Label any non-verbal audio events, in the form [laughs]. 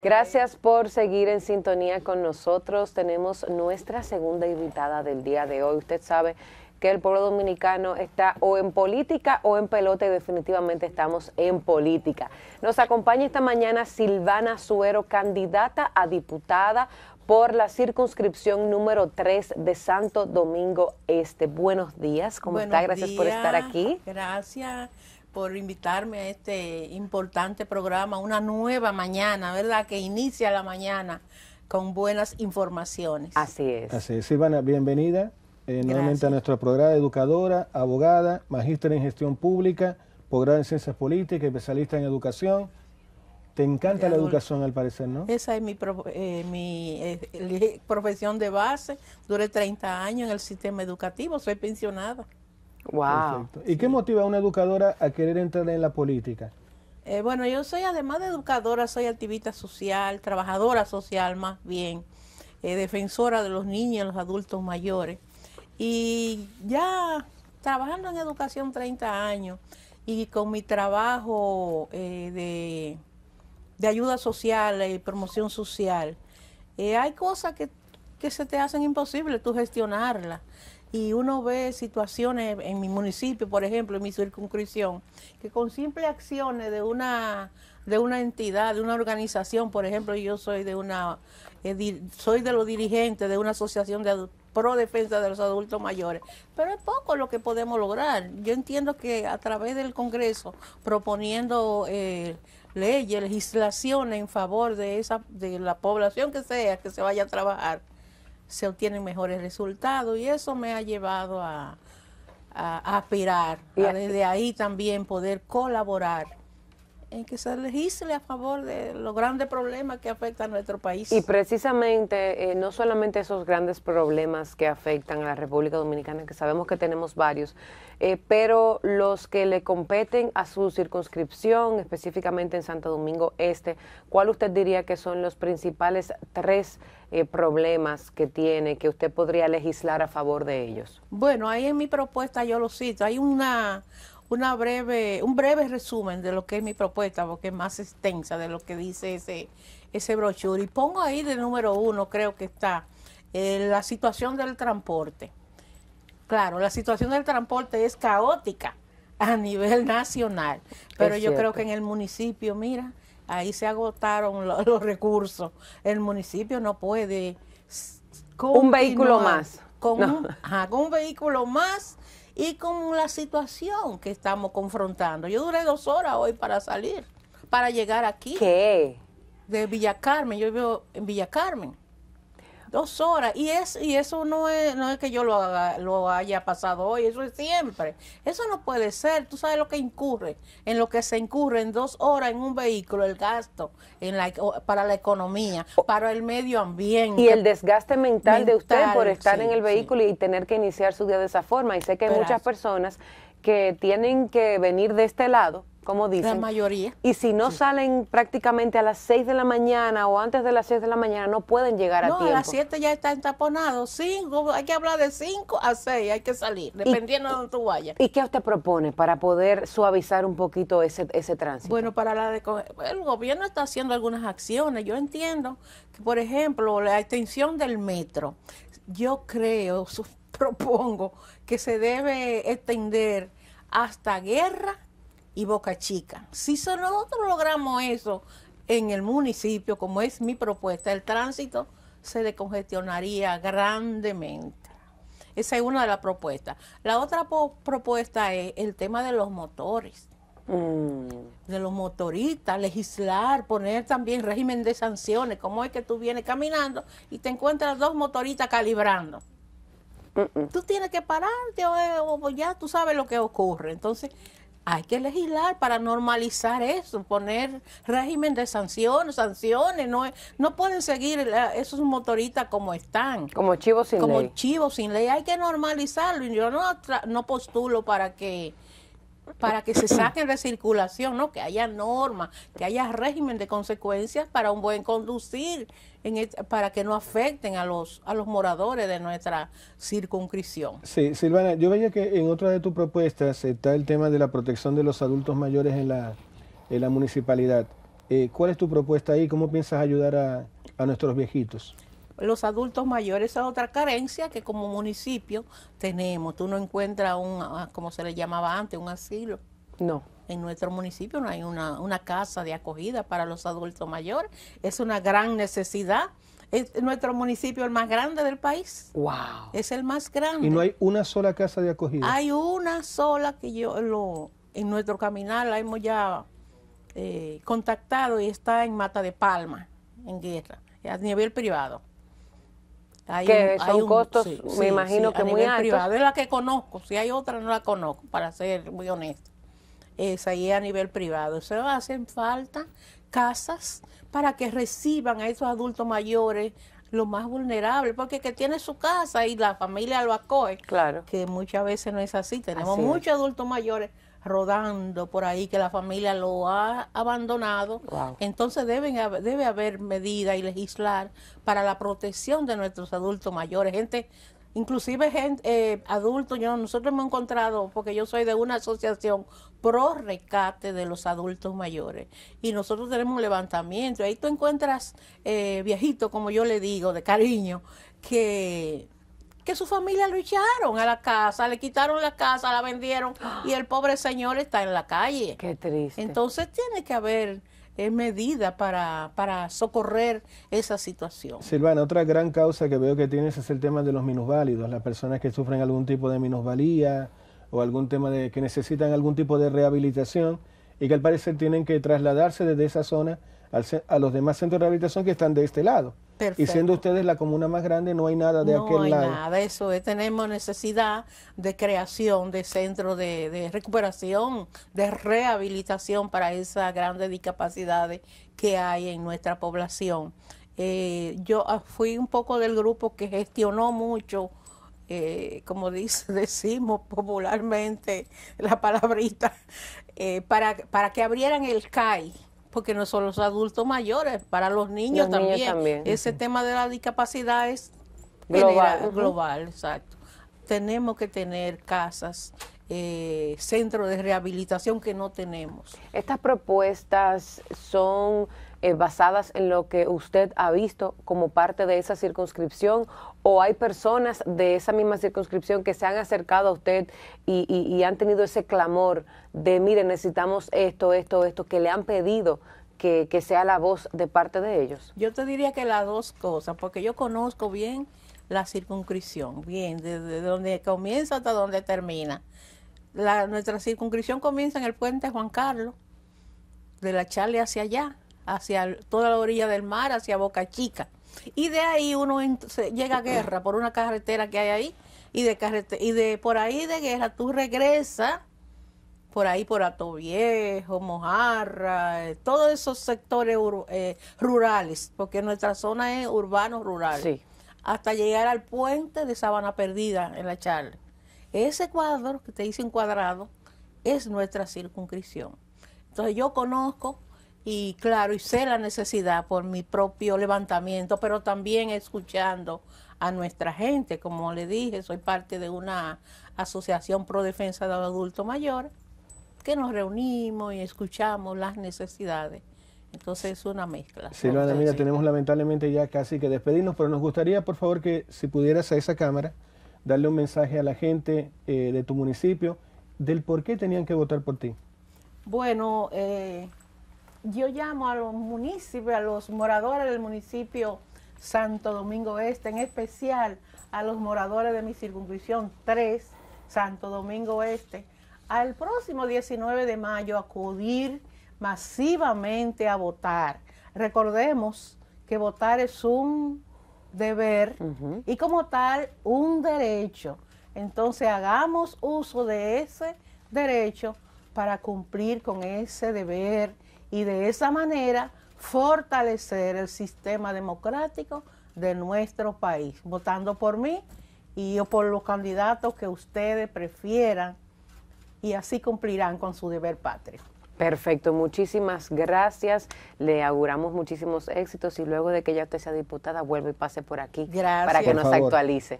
Gracias por seguir en sintonía con nosotros. Tenemos nuestra segunda invitada del día de hoy. Usted sabe que el pueblo dominicano está o en política o en pelota y definitivamente estamos en política. Nos acompaña esta mañana Silvana Suero, candidata a diputada por la circunscripción número 3 de Santo Domingo Este. Buenos días, ¿cómo está? Gracias por estar aquí. Gracias, por invitarme a este importante programa, una nueva mañana, ¿verdad? Que inicia la mañana con buenas informaciones. Así es. Así es. Silvana, bienvenida eh, nuevamente a nuestro programa educadora, abogada, magíster en gestión pública, posgrado en ciencias políticas, especialista en educación. Te encanta la educación, al parecer, ¿no? Esa es mi, eh, eh, [laughs] profesión de base. Duré 30 años en el sistema educativo, soy pensionada. Wow. ¿Y qué motiva a una educadora a querer entrar en la política? Eh, bueno, yo soy además de educadora, soy activista social, trabajadora social más bien, eh, defensora de los niños, y los adultos mayores. Y ya trabajando en educación 30 años y con mi trabajo eh, de, ayuda social y promoción social, hay cosas que, se te hacen imposible tú gestionarlas y uno ve situaciones en mi municipio, por ejemplo, en mi circunscripción, que con simples acciones de una de una entidad, de una organización, por ejemplo, yo soy de una eh, soy de los dirigentes de una asociación de pro defensa de los adultos mayores, pero es poco lo que podemos lograr. Yo entiendo que a través del Congreso proponiendo eh, leyes, legislaciones en favor de esa de la población que sea que se vaya a trabajar, se obtienen mejores resultados y eso me ha llevado a, aspirar, a desde ahí también poder colaborar en que se legisle a favor de los grandes problemas que afectan a nuestro país. Y precisamente, eh, no solamente esos grandes problemas que afectan a la República Dominicana, que sabemos que tenemos varios, eh, pero los que le competen a su circunscripción, específicamente en Santo Domingo Este, ¿cuál usted diría que son los principales tres eh, problemas que tiene que usted podría legislar a favor de ellos? Bueno, ahí en mi propuesta yo lo cito. Hay una una breve, un breve resumen de lo que es mi propuesta, porque es más extensa de lo que dice ese, ese brochure. Y pongo ahí de número uno, creo que está, eh, la situación del transporte. Claro, la situación del transporte es caótica [laughs] a nivel nacional, pero yo creo que en el municipio, mira, ahí se agotaron [laughs] los, recursos. El municipio no puede... Un vehículo más. con un vehículo más y con la situación que estamos confrontando. Yo duré dos horas hoy para salir, para llegar aquí. ¿Qué? De Villa Carmen, yo vivo en Villa Carmen. Dos horas. Y, es, y eso no es, no es que yo lo, lo haya pasado hoy, eso es siempre. Eso no puede ser. Tú sabes lo que incurre, en lo que se incurre en dos horas en un vehículo, el gasto en la, para la economía, para el medio ambiente. Y el desgaste mental, de usted por estar en el vehículo y tener que iniciar su día de esa forma. Y sé que hay muchas personas que tienen que venir de este lado como dicen. La mayoría. Y si no salen prácticamente a las 6 de la mañana o antes de las 6 de la mañana, no pueden llegar a tiempo. No, a las 7 ya está entaponado, Cinco, hay que hablar de 5 a 6, hay que salir, dependiendo de dónde tú vayas. ¿Y qué usted propone para poder suavizar un poquito ese, tránsito? Bueno, para la de, el gobierno está haciendo algunas acciones. Yo entiendo que, por ejemplo, la extensión del metro. Yo creo, propongo [laughs] que se debe extender hasta guerra y Boca Chica. Si nosotros logramos eso en el municipio, como es mi propuesta, el tránsito se decongestionaría grandemente. Esa es una de las propuestas. La otra propuesta es el tema de los motores. Mm. de los motoristas, legislar, poner también régimen de sanciones, como es que tú vienes caminando y te encuentras dos motoristas calibrando. Tú tienes que pararte o, ya tú sabes lo que ocurre. Entonces, hay que legislar para normalizar eso, poner régimen de sanciones, sanciones, no, no pueden seguir esos motoristas como están. Como chivos sin ley. Como chivos sin ley, hay que normalizarlo. Yo no, no postulo para que para que se saquen de circulación, ¿no? Que haya normas, que haya régimen de consecuencias para un buen conducir, para que no afecten a los, a los moradores de nuestra circunscripción. Sí, Silvana, yo veía que en otra de tus propuestas está el tema de la protección de los adultos mayores en la, en la municipalidad. Eh, ¿Cuál es tu propuesta ahí? ¿Cómo piensas ayudar a nuestros viejitos? los adultos mayores es otra carencia que como municipio tenemos. Tú no encuentras un, ah, como se le llamaba antes, un asilo. No. En nuestro municipio no hay una, casa de acogida para los adultos mayores. Es una gran necesidad. Es nuestro municipio el más grande del país. Wow. Es el más grande. Y no hay una sola casa de acogida. Hay una sola que yo lo en nuestro caminar la hemos ya eh, contactado y está en Mata de Palma, en Guerra, a nivel privado que son costos, me imagino que muy nivel Privado. Es la que conozco, si hay otra no la conozco, para ser muy honesto Es ahí a nivel privado. Se hacen falta casas para que reciban a esos adultos mayores los más vulnerables, porque que tiene su casa y la familia lo acoge. Claro. Que muchas veces no es así. Tenemos muchos adultos mayores rodando por ahí, que la familia lo ha abandonado. Entonces deben, debe haber medida y legislar para la protección de nuestros adultos mayores, gente inclusive gente, eh, adultos, yo, nosotros hemos encontrado, porque yo soy de una asociación pro rescate de los adultos mayores, y nosotros tenemos un levantamiento, ahí tú encuentras eh, como yo le digo, de cariño, que que su familia lo echaron a la casa, le quitaron la casa, la vendieron y el pobre señor está en la calle. Qué triste. Entonces tiene que haber eh, medidas para, para socorrer esa situación. Silvana, otra gran causa que veo que tienes es el tema de los minusválidos, las personas que sufren algún tipo de minusvalía o algún tema de que necesitan algún tipo de rehabilitación y que al parecer tienen que trasladarse desde esa zona a los demás centros de rehabilitación que están de este lado. Y siendo ustedes la comuna más grande, no hay nada de no aquel hay Nada, eso eh, tenemos necesidad de creación de centros de, recuperación, de rehabilitación para esas grandes discapacidades que hay en nuestra población. Eh, yo ah, fui un poco del grupo que gestionó mucho, eh, como dice, [laughs] decimos popularmente la palabrita, para, para que abrieran el CAI porque no son los adultos mayores, para los niños, también. Ese tema de la discapacidad es global, global, exacto tenemos que tener casas, eh, centros de rehabilitación que no tenemos. Estas propuestas son eh, basadas en lo que usted ha visto como parte de esa circunscripción o hay personas de esa misma circunscripción que se han acercado a usted y, han tenido ese clamor de, mire, necesitamos esto, esto, esto, que le han pedido que, sea la voz de parte de ellos? Yo te diría que las dos cosas, porque yo conozco bien la circuncisión. Bien, desde donde comienza hasta donde termina. La, nuestra circuncisión comienza en el puente Juan Carlos, de la Charle hacia allá, hacia toda la orilla del mar, hacia Boca Chica. Y de ahí uno llega a guerra por una carretera que hay ahí, y de, carretera, y de por ahí de guerra tú regresas por ahí por Ato Viejo, Mojarra, eh, todos esos sectores eh, rurales, porque nuestra zona es urbano-rural hasta llegar al puente de Sabana Perdida en la charla. Ese cuadro que te hice en cuadrado es nuestra circunscripción. Entonces yo conozco y claro, y sé la necesidad por mi propio levantamiento, pero también escuchando a nuestra gente. Como le dije, soy parte de una asociación pro defensa de adulto adultos mayores que nos reunimos y escuchamos las necesidades entonces es una mezcla. Silvana, mira, tenemos lamentablemente ya casi que despedirnos, pero nos gustaría, por favor, que si pudieras a esa cámara darle un mensaje a la gente eh, de tu municipio del por qué tenían que votar por ti. Bueno, eh, yo llamo a los municipios, a los moradores del municipio Santo Domingo Este, en especial a los moradores de mi circunscripción 3, Santo Domingo Este, al próximo 19 de mayo acudir masivamente a votar. Recordemos que votar es un deber y como tal un derecho. Entonces hagamos uso de ese derecho para cumplir con ese deber y de esa manera fortalecer el sistema democrático de nuestro país, votando por mí y por los candidatos que ustedes prefieran y así cumplirán con su deber patrio. Perfecto, muchísimas gracias. Le auguramos muchísimos éxitos y luego de que ya usted sea diputada, vuelva y pase por aquí para que nos actualice.